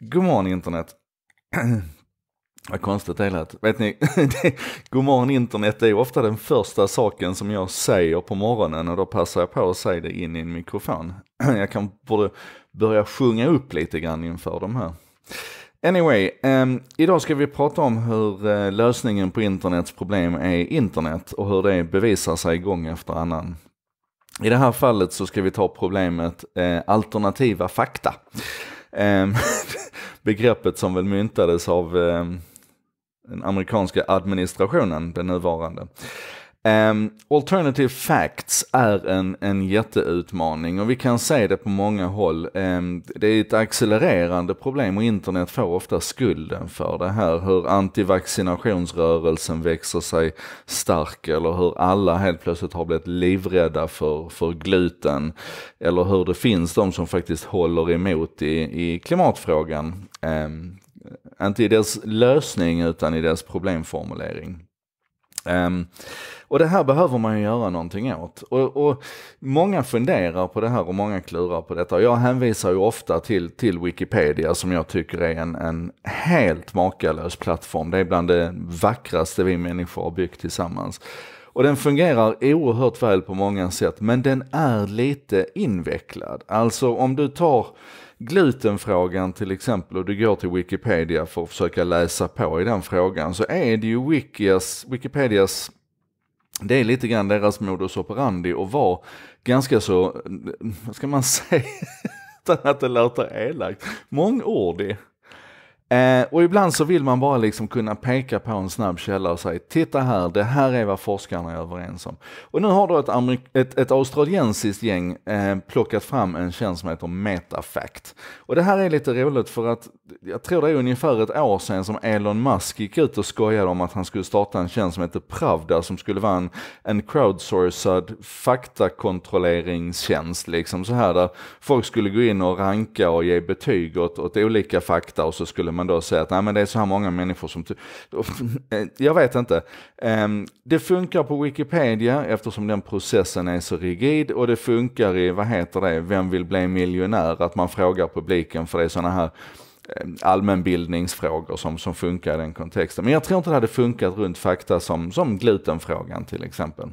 God morgon internet. Vad konstigt det lät. Vet ni, God morgon internet är ofta den första saken som jag säger på morgonen och då passar jag på att säga det in i en mikrofon. jag kan både börja sjunga upp lite grann inför de här. Anyway, um, idag ska vi prata om hur uh, lösningen på internets problem är internet och hur det bevisar sig gång efter annan. I det här fallet så ska vi ta problemet uh, alternativa fakta. Um, begreppet som väl myntades av eh, den amerikanska administrationen, den nuvarande. Um, alternative facts är en, en jätteutmaning och vi kan se det på många håll. Um, det är ett accelererande problem och internet får ofta skulden för det här. Hur antivaccinationsrörelsen växer sig stark eller hur alla helt plötsligt har blivit livrädda för, för gluten. Eller hur det finns de som faktiskt håller emot i, i klimatfrågan. Um, inte i dess lösning utan i dess problemformulering. Um, och det här behöver man ju göra någonting åt. Och, och, många funderar på det här och många klurar på detta. Jag hänvisar ju ofta till, till Wikipedia som jag tycker är en, en helt makalös plattform. Det är bland det vackraste vi människor har byggt tillsammans. Och den fungerar oerhört väl på många sätt, men den är lite invecklad. Alltså om du tar glutenfrågan till exempel och du går till Wikipedia för att försöka läsa på i den frågan så är det ju Wikias, Wikipedias det är lite grann deras modus operandi och var ganska så, vad ska man säga, utan att det låter elakt, mångordig. Eh, och ibland så vill man bara liksom kunna peka på en snabb källa och säga, titta här, det här är vad forskarna är överens om. Och nu har då ett, ett, ett australiensiskt gäng eh, plockat fram en tjänst som heter MetaFact. Och det här är lite roligt för att jag tror det är ungefär ett år sedan som Elon Musk gick ut och skojade om att han skulle starta en tjänst som heter Pravda som skulle vara en, en crowdsourcad faktakontrolleringstjänst liksom så här där folk skulle gå in och ranka och ge betyg åt, åt olika fakta och så skulle man då säga att nej men det är så här många människor som... Eh, jag vet inte. Ehm, det funkar på Wikipedia eftersom den processen är så rigid och det funkar i, vad heter det, Vem vill bli miljonär? Att man frågar publiken för det är sådana här ehm, allmänbildningsfrågor som, som funkar i den kontexten. Men jag tror inte det hade funkat runt fakta som, som glutenfrågan till exempel.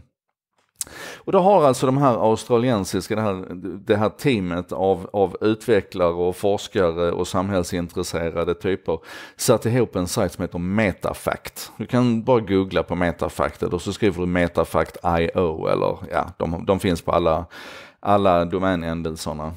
Och då har alltså de här australiensiska, det här, det här teamet av, av utvecklare och forskare och samhällsintresserade typer satt ihop en sajt som heter Metafact. Du kan bara googla på Metafact eller så skriver du Metafact.io eller ja, de, de finns på alla, alla domänändelserna.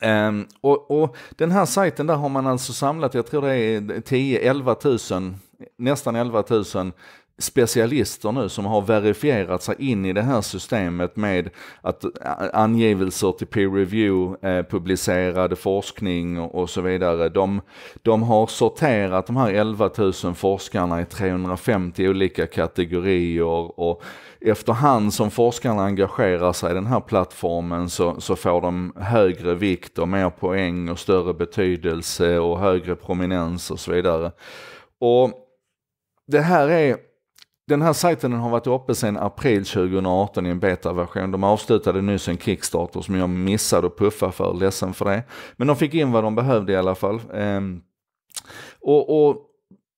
Um, ehm, och, och, den här sajten där har man alltså samlat, jag tror det är 10-11 000, nästan 11 000 specialister nu som har verifierat sig in i det här systemet med att eh, angivelser till peer review, eh, publicerad forskning och, och så vidare. De, de, har sorterat de här 11 000 forskarna i 350 olika kategorier och efterhand som forskarna engagerar sig i den här plattformen så, så får de högre vikt och mer poäng och större betydelse och högre prominens och så vidare. Och det här är den här sajten har varit uppe sedan april 2018 i en betaversion. De avslutade nyss en Kickstarter som jag missade och puffade för, ledsen för det. Men de fick in vad de behövde i alla fall. Ehm, och, och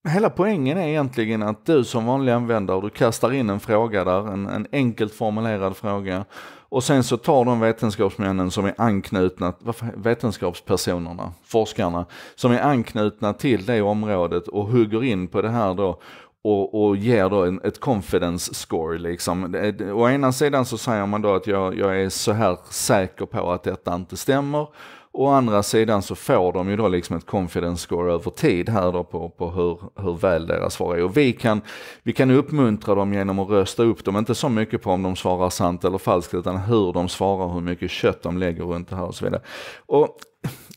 Hela poängen är egentligen att du som vanlig användare, du kastar in en fråga där, en, en enkelt formulerad fråga. Och sen så tar de vetenskapsmännen som är anknutna, vetenskapspersonerna, forskarna, som är anknutna till det området och hugger in på det här då och, och ger då en, ett confidence score. Liksom. Eh, å ena sidan så säger man då att jag, jag är så här säker på att detta inte stämmer. Å andra sidan så får de ju då liksom ett confidence score över tid här då på, på hur, hur väl deras svar är. Och vi kan, vi kan uppmuntra dem genom att rösta upp dem, inte så mycket på om de svarar sant eller falskt, utan hur de svarar, hur mycket kött de lägger runt det här och så vidare. Och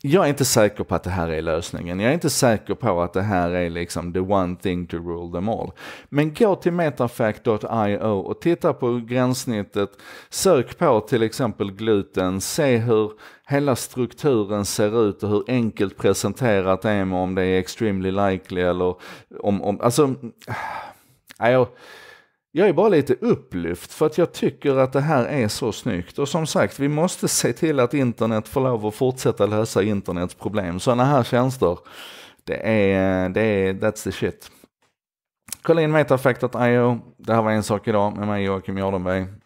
jag är inte säker på att det här är lösningen. Jag är inte säker på att det här är liksom the one thing to rule them all. Men gå till metafact.io och titta på gränssnittet. Sök på till exempel gluten, se hur hela strukturen ser ut och hur enkelt presenterat det är med om det är extremely likely eller om, om alltså, äh, jag, jag är bara lite upplyft för att jag tycker att det här är så snyggt. Och som sagt, vi måste se till att internet får lov att fortsätta lösa internets problem. Sådana här tjänster, det är, det är, that's the shit. Kolla in metafact.io. Det här var en sak idag med mig Joakim Jardenberg.